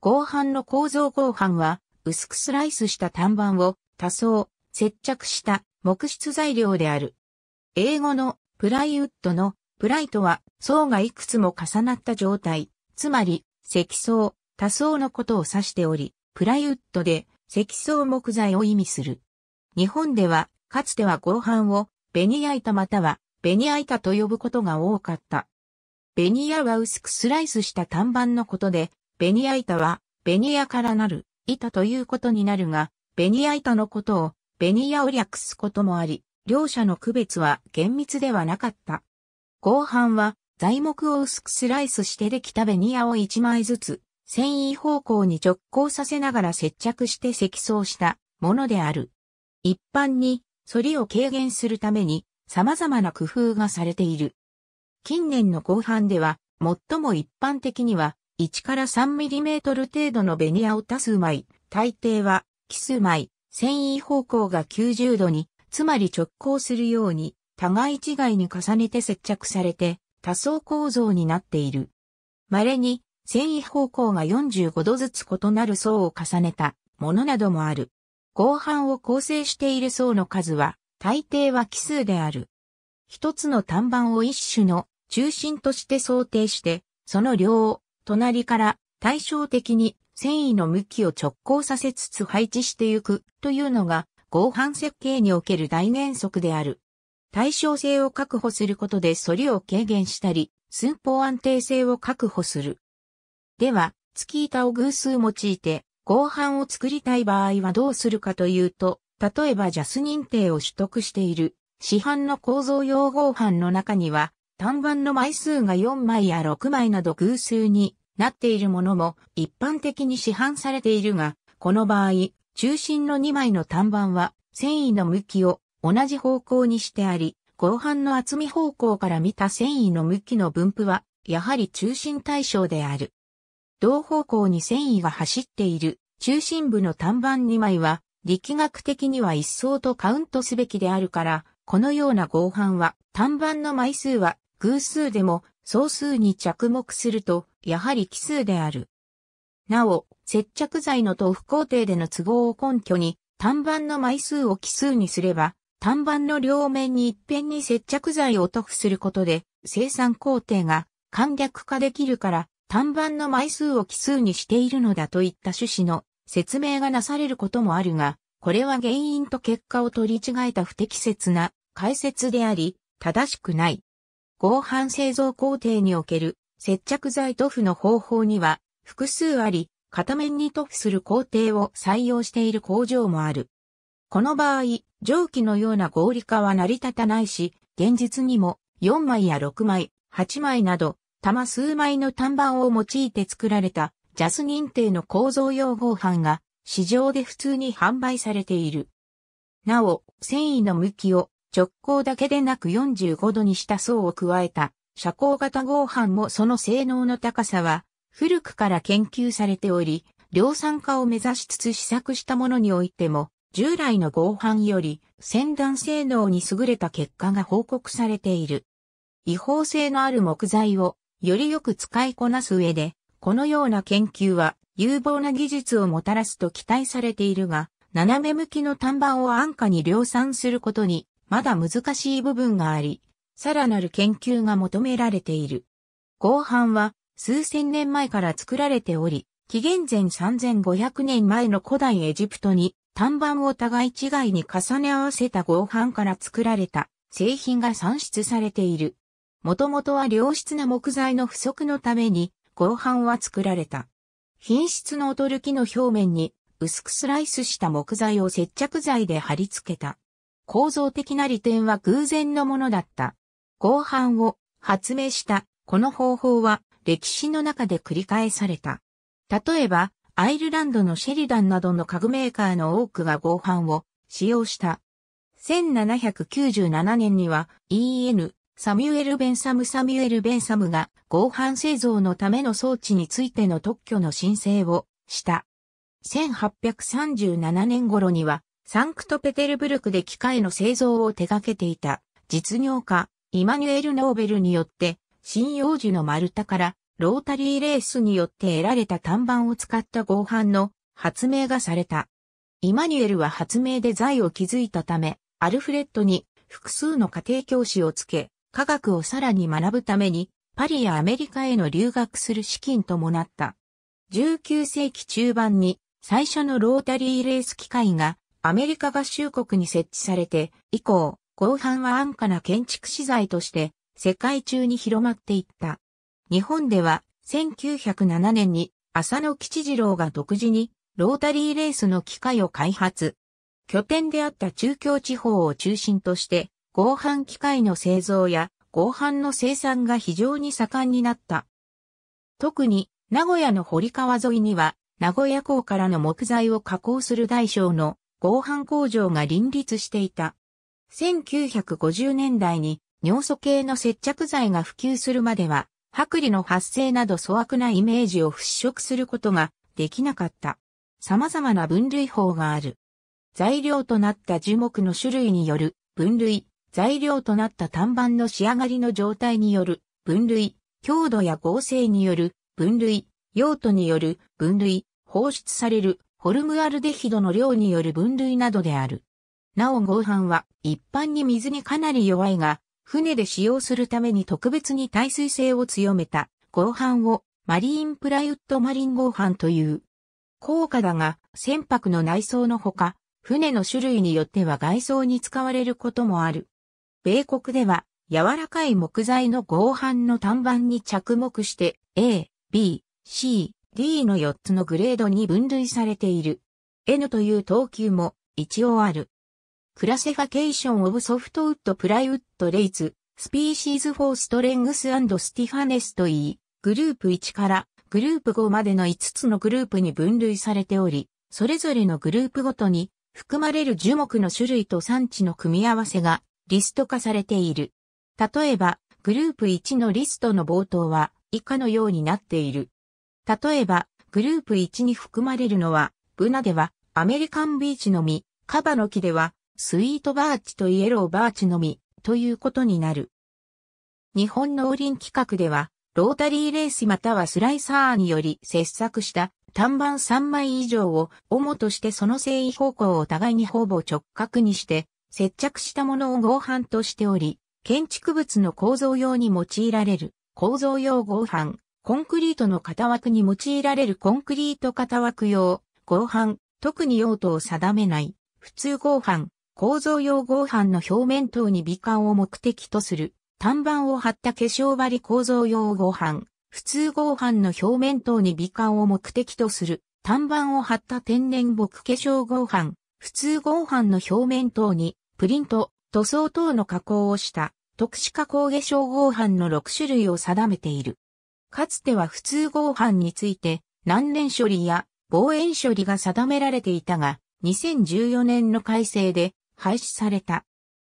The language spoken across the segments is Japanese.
合板の構造合板は、薄くスライスした単板を多層、接着した木質材料である。英語のプライウッドのプライとは層がいくつも重なった状態、つまり積層、多層のことを指しており、プライウッドで積層木材を意味する。日本では、かつては合板をベニヤ板またはベニヤ板と呼ぶことが多かった。ベニヤは薄くスライスした単板のことで、ベニヤ板は、ベニヤからなる、板ということになるが、ベニヤ板のことを、ベニヤを略すこともあり、両者の区別は厳密ではなかった。後半は、材木を薄くスライスしてできたベニヤを一枚ずつ、繊維方向に直行させながら接着して積層したものである。一般に、反りを軽減するために、様々な工夫がされている。近年の後半では、最も一般的には、1から3トル程度のベニヤを多数枚、大抵は奇数枚、繊維方向が90度に、つまり直行するように、互い違いに重ねて接着されて、多層構造になっている。稀に、繊維方向が45度ずつ異なる層を重ねたものなどもある。合板を構成している層の数は、大抵は奇数である。一つの単板を一種の中心として想定して、その量を隣から対照的に繊維の向きを直行させつつ配置してゆくというのが合板設計における大原則である。対称性を確保することで反りを軽減したり、寸法安定性を確保する。では、月板を偶数用いて合板を作りたい場合はどうするかというと、例えばジャス認定を取得している市販の構造用合板の中には、単板の枚数が4枚や6枚など偶数になっているものも一般的に市販されているが、この場合、中心の2枚の単板は繊維の向きを同じ方向にしてあり、合板の厚み方向から見た繊維の向きの分布は、やはり中心対象である。同方向に繊維が走っている中心部の単板2枚は、力学的には一層とカウントすべきであるから、このような合板は単板の枚数は偶数でも総数に着目すると、やはり奇数である。なお、接着剤の塗布工程での都合を根拠に、単板の枚数を奇数にすれば、単板の両面に一辺に接着剤を塗布することで、生産工程が簡略化できるから、単板の枚数を奇数にしているのだといった趣旨の説明がなされることもあるが、これは原因と結果を取り違えた不適切な解説であり、正しくない。合板製造工程における接着剤塗布の方法には複数あり、片面に塗布する工程を採用している工場もある。この場合、蒸気のような合理化は成り立たないし、現実にも4枚や6枚、8枚など、玉数枚の単板を用いて作られたジャス認定の構造用合板が市場で普通に販売されている。なお、繊維の向きを直行だけでなく45度にした層を加えた遮光型合板もその性能の高さは古くから研究されており、量産化を目指しつつ試作したものにおいても、従来の合板より先端性能に優れた結果が報告されている。違法性のある木材をよりよく使いこなす上で、このような研究は有望な技術をもたらすと期待されているが、斜め向きの単板を安価に量産することにまだ難しい部分があり、さらなる研究が求められている。合板は数千年前から作られており、紀元前3500年前の古代エジプトに単板を互い違いに重ね合わせた合板から作られた製品が算出されている。もともとは良質な木材の不足のために合板は作られた。品質の劣る木の表面に薄くスライスした木材を接着剤で貼り付けた。構造的な利点は偶然のものだった。合板を発明したこの方法は歴史の中で繰り返された。例えば、アイルランドのシェリダンなどの家具メーカーの多くが合板を使用した。1797年には EN サミュエル・ベンサム・サミュエル・ベンサムが合板製造のための装置についての特許の申請をした。1837年頃にはサンクトペテルブルクで機械の製造を手掛けていた実業家イマニュエル・ノーベルによって針葉樹の丸太からロータリーレースによって得られた単板を使った合板の発明がされた。イマニュエルは発明で財を築いたため、アルフレッドに複数の家庭教師をつけ、科学をさらに学ぶために、パリやアメリカへの留学する資金ともなった。19世紀中盤に最初のロータリーレース機械がアメリカ合衆国に設置されて以降、後半は安価な建築資材として世界中に広まっていった。日本では1907年に浅野吉次郎が独自にロータリーレースの機械を開発。拠点であった中京地方を中心として、合板機械の製造や合板の生産が非常に盛んになった。特に名古屋の堀川沿いには、名古屋港からの木材を加工する大小の合板工場が林立していた。1950年代に尿素系の接着剤が普及するまでは、剥離の発生など粗悪なイメージを払拭することができなかった。様々な分類法がある。材料となった樹木の種類による分類、材料となった単板の仕上がりの状態による分類、強度や合成による分類、用途による分類、放出されるホルムアルデヒドの量による分類などである。なお合板は一般に水にかなり弱いが、船で使用するために特別に耐水性を強めた合板をマリーンプライウッドマリン合板という。高価だが船舶の内装のほか、船の種類によっては外装に使われることもある。米国では柔らかい木材の合板の単板に着目して A、B、C、D の4つのグレードに分類されている。N という等級も一応ある。クラセファケーションオブソフトウッドプライウッドレイズ、スピーシーズフォーストレングススティファネスといい、グループ1からグループ5までの5つのグループに分類されており、それぞれのグループごとに含まれる樹木の種類と産地の組み合わせがリスト化されている。例えば、グループ1のリストの冒頭は以下のようになっている。例えば、グループ1に含まれるのは、ブナではアメリカンビーチのみ、カバの木ではスイートバーチとイエローバーチのみということになる。日本農林規格では、ロータリーレースまたはスライサーにより切削した単板3枚以上を主としてその繊維方向を互いにほぼ直角にして接着したものを合板としており、建築物の構造用に用いられる構造用合板コンクリートの型枠に用いられるコンクリート型枠用、合板、特に用途を定めない、普通合板、構造用合板の表面等に美観を目的とする、単板を張った化粧張り構造用合板、普通合板の表面等に美観を目的とする、単板を張った天然木化粧合板、普通合板の表面等に、プリント、塗装等の加工をした、特殊加工化粧合板の6種類を定めている。かつては普通合板について、難燃処理や防炎処理が定められていたが、2014年の改正で廃止された。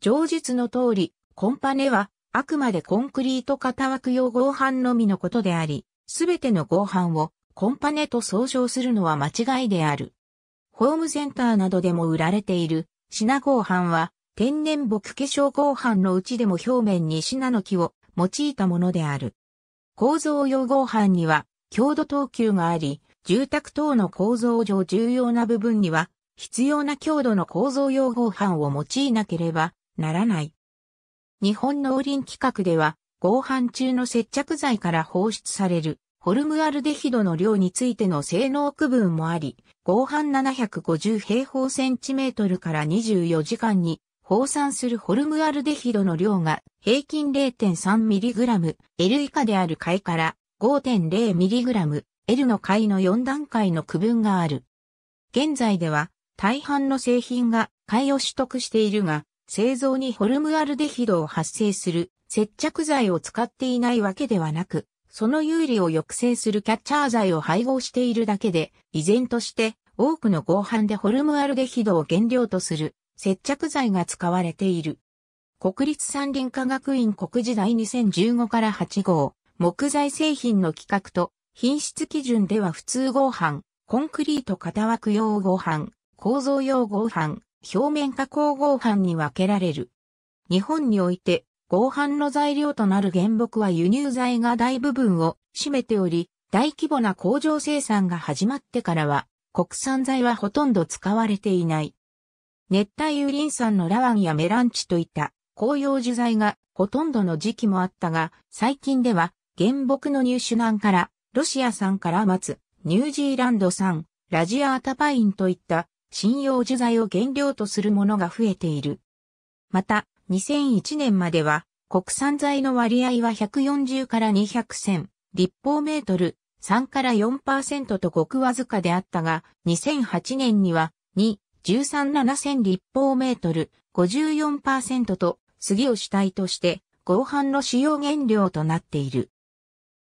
上述の通り、コンパネはあくまでコンクリート型枠用合板のみのことであり、すべての合板をコンパネと総称するのは間違いである。ホームセンターなどでも売られているシナ合板は天然木化粧合板のうちでも表面にシナの木を用いたものである。構造用合板には強度等級があり、住宅等の構造上重要な部分には必要な強度の構造用合板を用いなければならない。日本農林規格では合板中の接着剤から放出されるホルムアルデヒドの量についての性能区分もあり、合板750平方センチメートルから24時間に放散するホルムアルデヒドの量が平均 0.3mg、L 以下である貝から 5.0mg、L の貝の4段階の区分がある。現在では大半の製品が貝を取得しているが、製造にホルムアルデヒドを発生する接着剤を使っていないわけではなく、その有利を抑制するキャッチャー剤を配合しているだけで、依然として多くの合板でホルムアルデヒドを原料とする接着剤が使われている。国立三林科学院国時代2015から8号、木材製品の規格と品質基準では普通合板、コンクリート型枠用合板、構造用合板、表面加工合板に分けられる。日本において合板の材料となる原木は輸入材が大部分を占めており、大規模な工場生産が始まってからは国産材はほとんど使われていない。熱帯雨林産のラワンやメランチといった紅葉樹材がほとんどの時期もあったが、最近では原木の入手難から、ロシア産から松、ニュージーランド産、ラジアータパインといった信用樹材を原料とするものが増えている。また、2001年までは、国産材の割合は140から200銭、立方メートル、3から4%とごくわずかであったが、2008年には、2、137,000立方メートル54%と杉を主体として合板の使用原料となっている。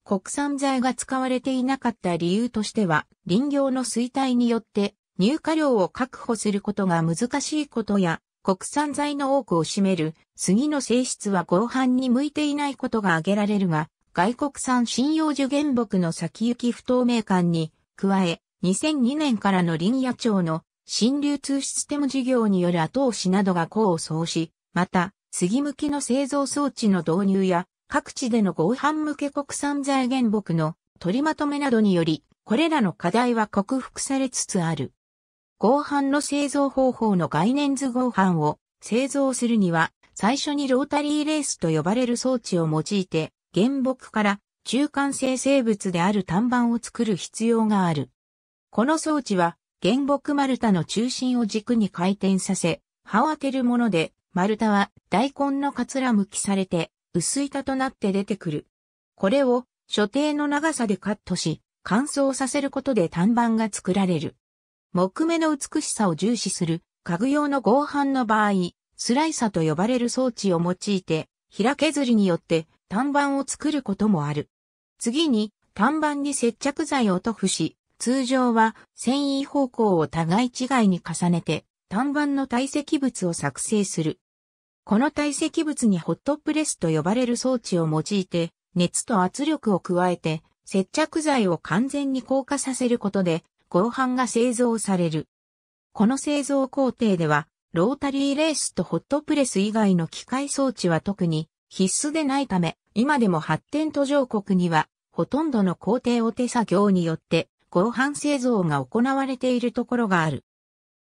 国産材が使われていなかった理由としては林業の衰退によって入荷量を確保することが難しいことや国産材の多くを占める杉の性質は合板に向いていないことが挙げられるが外国産針葉樹原木の先行き不透明感に加え2002年からの林野町の新流通システム事業による後押しなどが功を奏し、また、杉向きの製造装置の導入や、各地での合板向け国産材原木の取りまとめなどにより、これらの課題は克服されつつある。合板の製造方法の概念図合板を製造するには、最初にロータリーレースと呼ばれる装置を用いて、原木から中間生成物である単板を作る必要がある。この装置は原木丸太の中心を軸に回転させ、刃を当てるもので、丸太は大根のかつら向きされて、薄板となって出てくる。これを所定の長さでカットし、乾燥させることで単板が作られる。木目の美しさを重視する家具用の合板の場合、スライサと呼ばれる装置を用いて、平削りによって単板を作ることもある。次に、単板に接着剤を塗布し、通常は繊維方向を互い違いに重ねて単板の堆積物を作成する。この堆積物にホットプレスと呼ばれる装置を用いて熱と圧力を加えて接着剤を完全に硬化させることで合板が製造される。この製造工程ではロータリーレースとホットプレス以外の機械装置は特に必須でないため、今でも発展途上国には、ほとんどの工程を手作業によって合板製造が行われているところがある。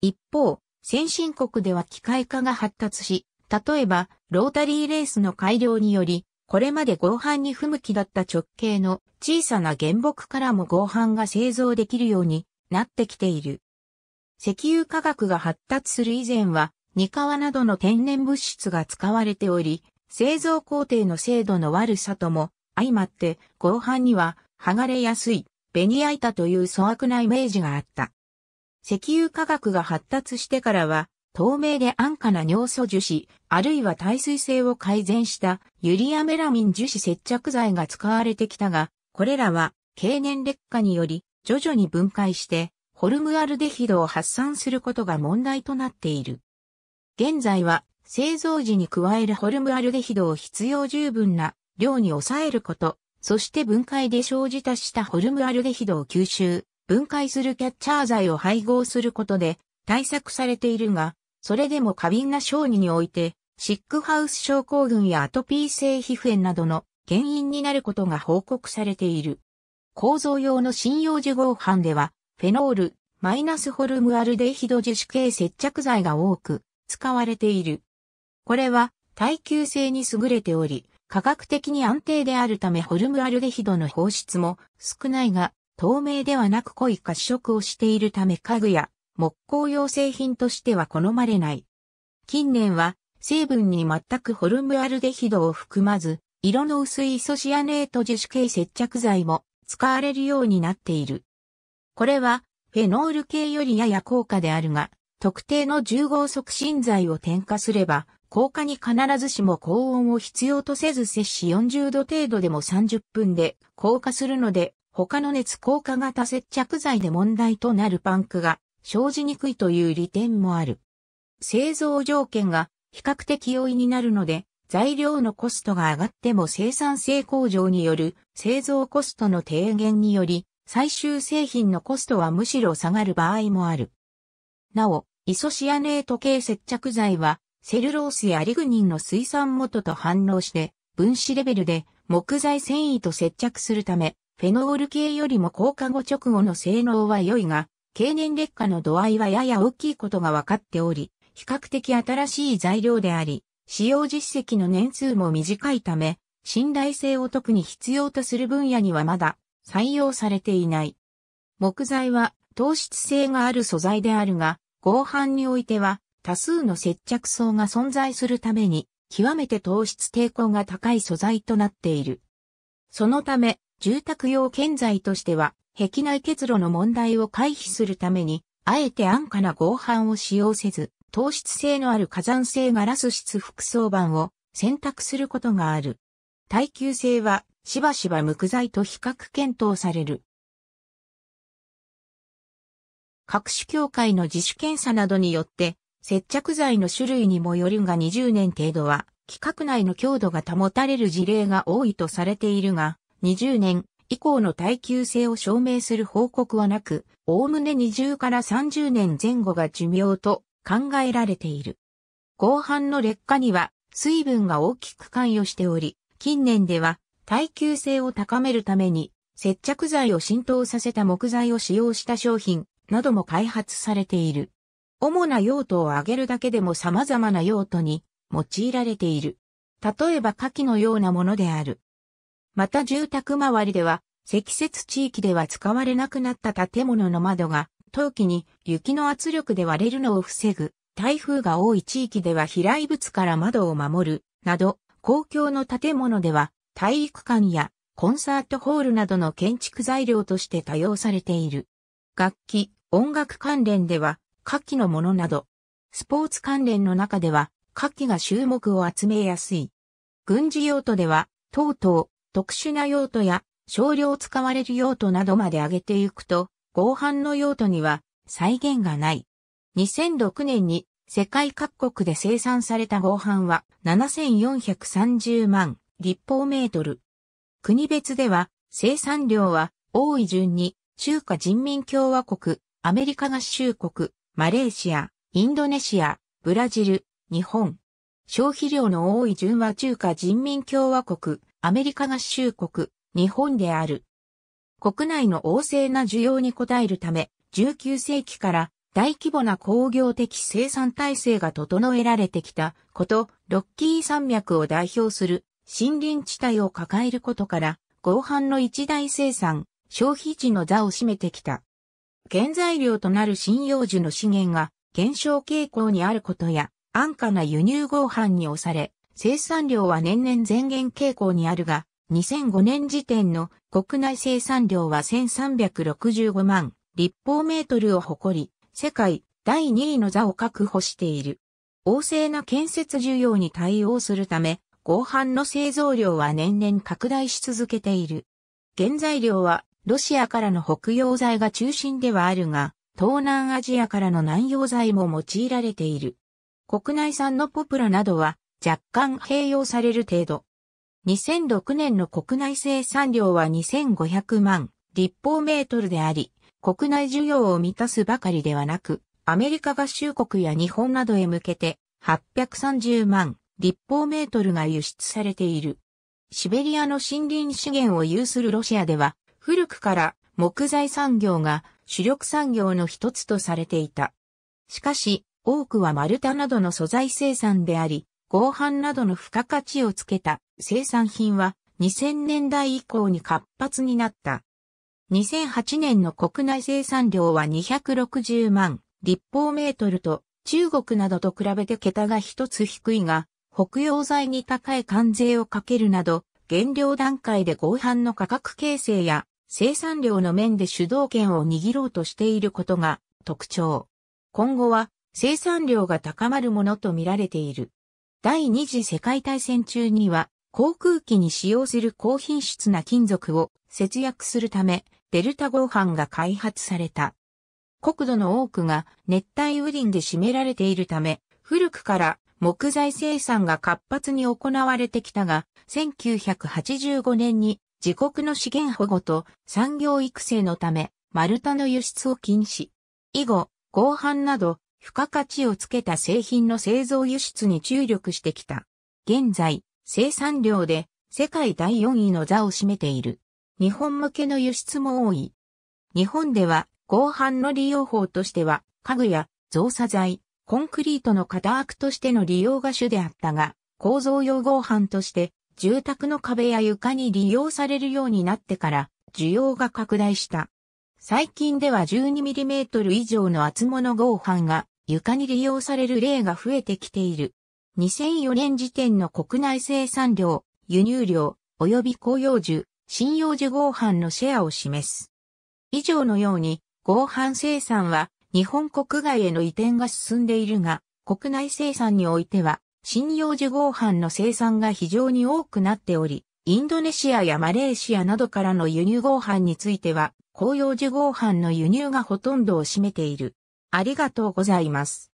一方、先進国では機械化が発達し、例えば、ロータリーレースの改良により、これまで合板に不向きだった直径の小さな原木からも合板が製造できるようになってきている。石油化学が発達する以前は、ニカワなどの天然物質が使われており、製造工程の精度の悪さとも相まって合板には剥がれやすいベニヤ板という粗悪なイメージがあった。石油化学が発達してからは、透明で安価な尿素樹脂、あるいは耐水性を改善したユリアメラミン樹脂接着剤が使われてきたが、これらは経年劣化により徐々に分解して、ホルムアルデヒドを発散することが問題となっている。現在は製造時に加えるホルムアルデヒドを必要十分な量に抑えること、そして分解で生じたしたホルムアルデヒドを吸収、分解するキャッチャー剤を配合することで対策されているが、それでも過敏な小児において、シックハウス症候群やアトピー性皮膚炎などの原因になることが報告されている。構造用の信用受合犯では、フェノール、マイナスホルムアルデヒド樹脂系接着剤が多く使われている。これは耐久性に優れており、科学的に安定であるためホルムアルデヒドの放出も少ないが、透明ではなく濃い褐色をしているため家具や木工用製品としては好まれない。近年は成分に全くホルムアルデヒドを含まず、色の薄いイソシアネート樹脂系接着剤も使われるようになっている。これはフェノール系よりやや高価であるが、特定の重合促進剤を添加すれば、硬化に必ずしも高温を必要とせず摂氏40度程度でも30分で硬化するので、他の熱硬化型接着剤で問題となるパンクが生じにくいという利点もある。製造条件が比較的容易になるので、材料のコストが上がっても生産性向上による製造コストの低減により、最終製品のコストはむしろ下がる場合もある。なお、イソシアネート系接着剤はセルロースやリグニンの水産元と反応して分子レベルで木材繊維と接着するため、フェノール系よりも硬化後直後の性能は良いが、経年劣化の度合いはやや大きいことが分かっており、比較的新しい材料であり、使用実績の年数も短いため、信頼性を特に必要とする分野にはまだ採用されていない。木材は糖質性がある素材であるが、合板においては多数の接着層が存在するために、極めて糖質抵抗が高い素材となっている。そのため、住宅用建材としては、壁内結露の問題を回避するために、あえて安価な合板を使用せず、糖質性のある火山性ガラス質複層板を選択することがある。耐久性は、しばしば無垢材と比較検討される。各種協会の自主検査などによって接着剤の種類にもよるが20年程度は、規格内の強度が保たれる事例が多いとされているが、20年以降の耐久性を証明する報告はなく、おおむね20から30年前後が寿命と考えられている。後半の劣化には水分が大きく関与しており、近年では耐久性を高めるために接着剤を浸透させた木材を使用した商品なども開発されている。主な用途を挙げるだけでも様々な用途に用いられている。例えば火器のようなものである。また住宅周りでは、積雪地域では使われなくなった建物の窓が、冬季に雪の圧力で割れるのを防ぐ、台風が多い地域では飛来物から窓を守る、など、公共の建物では、体育館やコンサートホールなどの建築材料として多用されている。楽器、音楽関連では、夏季のものなど。スポーツ関連の中では、夏季が注目を集めやすい。軍事用途では、とうとう、特殊な用途や、少量使われる用途などまで上げていくと、合板の用途には、再現がない。2006年に、世界各国で生産された合板は7430万立方メートル。国別では生産量は多い順に中華人民共和国、アメリカ合衆国、マレーシア、インドネシア、ブラジル、日本。消費量の多い順は中華人民共和国、アメリカ合衆国、日本である。国内の旺盛な需要に応えるため、19世紀から大規模な工業的生産体制が整えられてきたこと、ロッキー山脈を代表する森林地帯を抱えることから、合板の一大生産、消費地の座を占めてきた。原材料となる針葉樹の資源が減少傾向にあることや、安価な輸入合板に押され、生産量は年々前減傾向にあるが、2005年時点の国内生産量は1365万立方メートルを誇り、世界第2位の座を確保している。旺盛な建設需要に対応するため、合板の製造量は年々拡大し続けている。原材料はロシアからの北洋材が中心ではあるが、東南アジアからの南洋材も用いられている。国内産のポプラなどは若干併用される程度。2006年の国内生産量は2500万立方メートルであり、国内需要を満たすばかりではなく、アメリカ合衆国や日本などへ向けて830万立方メートルが輸出されている。シベリアの森林資源を有するロシアでは、古くから木材産業が主力産業の一つとされていた。しかし、多くは丸太などの素材生産であり、合板などの付加価値をつけた生産品は2000年代以降に活発になった。2008年の国内生産量は260万立方メートルと中国などと比べて桁が一つ低いが、北洋材に高い関税をかけるなど、原料段階で合板の価格形成や生産量の面で主導権を握ろうとしていることが特徴。今後は生産量が高まるものと見られている。第二次世界大戦中には航空機に使用する高品質な金属を節約するためデルタ合板が開発された。国土の多くが熱帯雨林で占められているため古くから木材生産が活発に行われてきたが1985年に自国の資源保護と産業育成のため、丸太の輸出を禁止。以後、合板など、付加価値をつけた製品の製造輸出に注力してきた。現在、生産量で世界第4位の座を占めている。日本向けの輸出も多い。日本では、合板の利用法としては、家具や造作材、コンクリートの型枠としての利用が主であったが、構造用合板として住宅の壁や床に利用されるようになってから需要が拡大した。最近では 12mm 以上の厚物合板が床に利用される例が増えてきている。2004年時点の国内生産量、輸入量、及び紅葉樹、針葉樹合板のシェアを示す。以上のように、合板生産は日本国外への移転が進んでいるが、国内生産においては針葉樹合板の生産が非常に多くなっており、インドネシアやマレーシアなどからの輸入合板については、紅葉樹合板の輸入がほとんどを占めている。ありがとうございます。